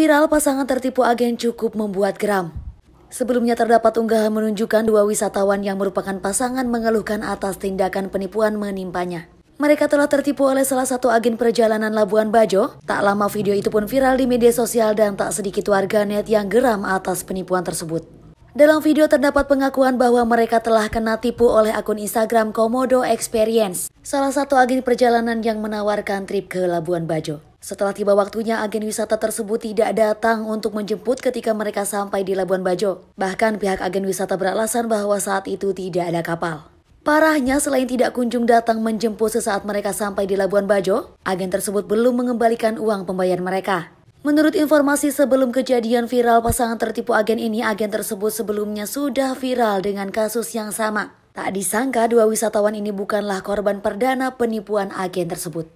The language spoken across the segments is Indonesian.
Viral pasangan tertipu agen cukup membuat geram. Sebelumnya terdapat unggahan menunjukkan dua wisatawan yang merupakan pasangan mengeluhkan atas tindakan penipuan menimpanya. Mereka telah tertipu oleh salah satu agen perjalanan Labuan Bajo. Tak lama video itu pun viral di media sosial dan tak sedikit warganet yang geram atas penipuan tersebut. Dalam video terdapat pengakuan bahwa mereka telah kena tipu oleh akun Instagram Komodo Experience, salah satu agen perjalanan yang menawarkan trip ke Labuan Bajo. Setelah tiba waktunya, agen wisata tersebut tidak datang untuk menjemput ketika mereka sampai di Labuan Bajo. Bahkan pihak agen wisata beralasan bahwa saat itu tidak ada kapal. Parahnya, selain tidak kunjung datang menjemput sesaat mereka sampai di Labuan Bajo, agen tersebut belum mengembalikan uang pembayaran mereka. Menurut informasi sebelum kejadian viral pasangan tertipu agen ini, agen tersebut sebelumnya sudah viral dengan kasus yang sama. Tak disangka dua wisatawan ini bukanlah korban perdana penipuan agen tersebut.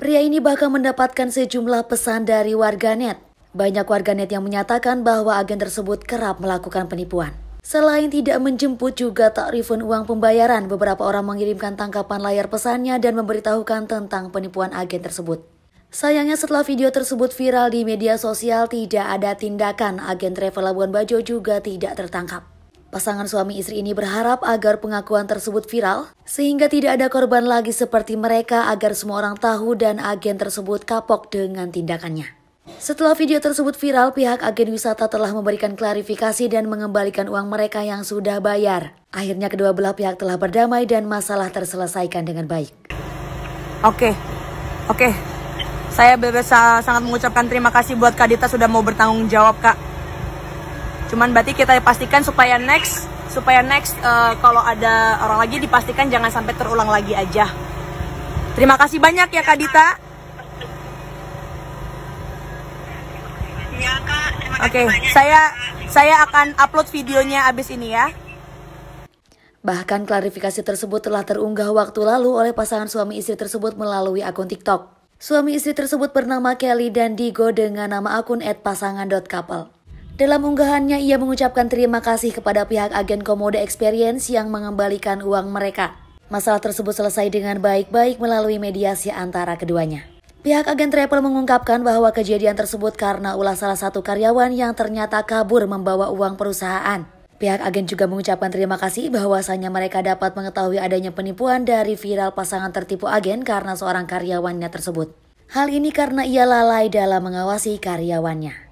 Pria ini bahkan mendapatkan sejumlah pesan dari warganet. Banyak warganet yang menyatakan bahwa agen tersebut kerap melakukan penipuan. Selain tidak menjemput juga tak refund uang pembayaran, beberapa orang mengirimkan tangkapan layar pesannya dan memberitahukan tentang penipuan agen tersebut. Sayangnya setelah video tersebut viral di media sosial tidak ada tindakan, agen travel Labuan Bajo juga tidak tertangkap. Pasangan suami istri ini berharap agar pengakuan tersebut viral sehingga tidak ada korban lagi seperti mereka agar semua orang tahu dan agen tersebut kapok dengan tindakannya. Setelah video tersebut viral, pihak agen wisata telah memberikan klarifikasi dan mengembalikan uang mereka yang sudah bayar. Akhirnya kedua belah pihak telah berdamai dan masalah terselesaikan dengan baik. Oke, oke. Saya bebas sangat mengucapkan terima kasih buat Kak Dita sudah mau bertanggung jawab, Kak cuman berarti kita pastikan supaya next supaya next uh, kalau ada orang lagi dipastikan jangan sampai terulang lagi aja terima kasih banyak ya Kak Dita iya, Oke, okay, ya, saya saya akan upload videonya abis ini ya. Bahkan klarifikasi tersebut telah terunggah waktu lalu oleh pasangan suami istri tersebut melalui akun TikTok. Suami istri tersebut bernama Kelly dan Digo dengan nama akun @pasangan.couple. Dalam unggahannya, ia mengucapkan terima kasih kepada pihak agen Komodo Experience yang mengembalikan uang mereka. Masalah tersebut selesai dengan baik-baik melalui mediasi antara keduanya. Pihak agen travel mengungkapkan bahwa kejadian tersebut karena ulah salah satu karyawan yang ternyata kabur membawa uang perusahaan. Pihak agen juga mengucapkan terima kasih bahwasanya mereka dapat mengetahui adanya penipuan dari viral pasangan tertipu agen karena seorang karyawannya tersebut. Hal ini karena ia lalai dalam mengawasi karyawannya.